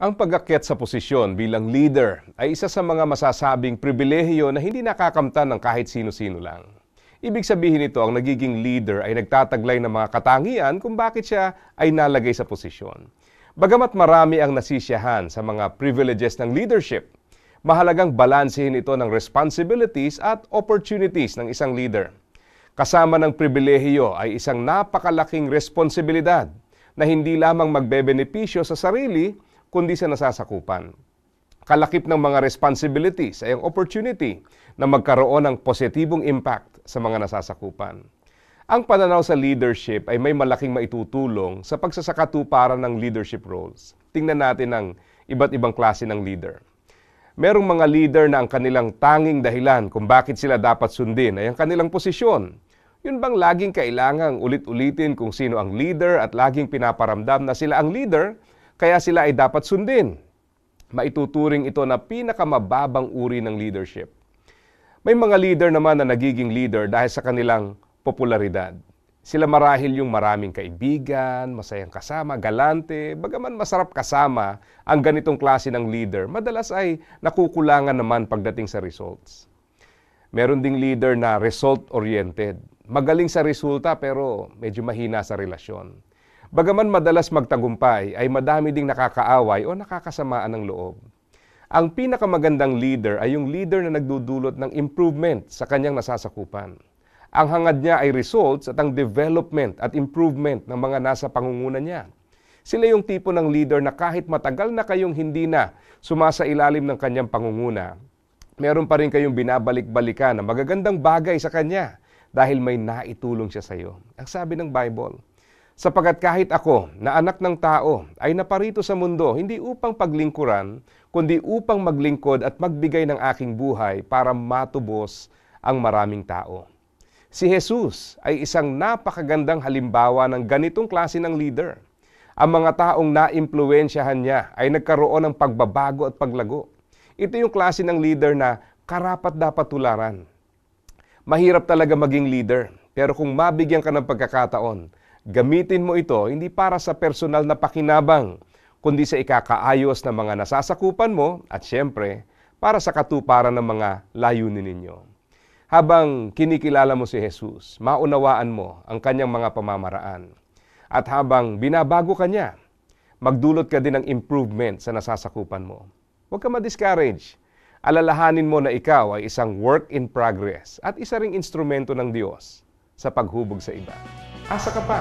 Ang pagakyat sa posisyon bilang leader ay isa sa mga masasabing pribilehiyo na hindi nakakamtan ng kahit sino-sino lang. Ibig sabihin nito, ang nagiging leader ay nagtataglay ng mga katangian kung bakit siya ay nalagay sa posisyon. Bagamat marami ang nasisyahan sa mga privileges ng leadership, mahalagang balansehin ito ng responsibilities at opportunities ng isang leader. Kasama ng pribilehiyo ay isang napakalaking responsibilidad na hindi lamang magbebenepisyo sa sarili, kundi sa nasasakupan. Kalakip ng mga responsibilities ay ang opportunity na magkaroon ng positibong impact sa mga nasasakupan. Ang pananaw sa leadership ay may malaking maitutulong sa pagsasakatuparan ng leadership roles. Tingnan natin ang iba't ibang klase ng leader. Merong mga leader na ang kanilang tanging dahilan kung bakit sila dapat sundin ay ang kanilang posisyon. Yun bang laging kailangang ulit-ulitin kung sino ang leader at laging pinaparamdam na sila ang leader kaya sila ay dapat sundin. Maituturing ito na pinakamababang uri ng leadership. May mga leader naman na nagiging leader dahil sa kanilang popularidad. Sila marahil yung maraming kaibigan, masayang kasama, galante, bagaman masarap kasama ang ganitong klase ng leader, madalas ay nakukulangan naman pagdating sa results. Meron ding leader na result-oriented. Magaling sa resulta pero medyo mahina sa relasyon. Bagaman madalas magtagumpay, ay madami ding nakakaaway o nakakasamaan ng loob. Ang pinakamagandang leader ay yung leader na nagdudulot ng improvement sa kanyang nasasakupan. Ang hangad niya ay results at ang development at improvement ng mga nasa pangunguna niya. Sila yung tipo ng leader na kahit matagal na kayong hindi na sumasa ilalim ng kanyang pangunguna, meron pa rin kayong binabalik-balikan na magagandang bagay sa kanya dahil may naitulong siya sa iyo. Ang sabi ng Bible, Sapagat kahit ako, na anak ng tao, ay naparito sa mundo hindi upang paglingkuran, kundi upang maglingkod at magbigay ng aking buhay para matubos ang maraming tao. Si Jesus ay isang napakagandang halimbawa ng ganitong klase ng leader. Ang mga taong naimpluensyahan niya ay nagkaroon ng pagbabago at paglago. Ito yung klase ng leader na karapat dapat tularan. Mahirap talaga maging leader, pero kung mabigyan ka ng pagkakataon, Gamitin mo ito hindi para sa personal na pakinabang, kundi sa ikakaayos ng mga nasasakupan mo at siyempre, para sa katuparan ng mga layunin ninyo. Habang kinikilala mo si Jesus, maunawaan mo ang kanyang mga pamamaraan. At habang binabago ka niya, magdulot ka din ng improvement sa nasasakupan mo. Huwag ka ma-discourage. Alalahanin mo na ikaw ay isang work in progress at isa ring instrumento ng Diyos sa paghubog sa iba. Asa ka pa?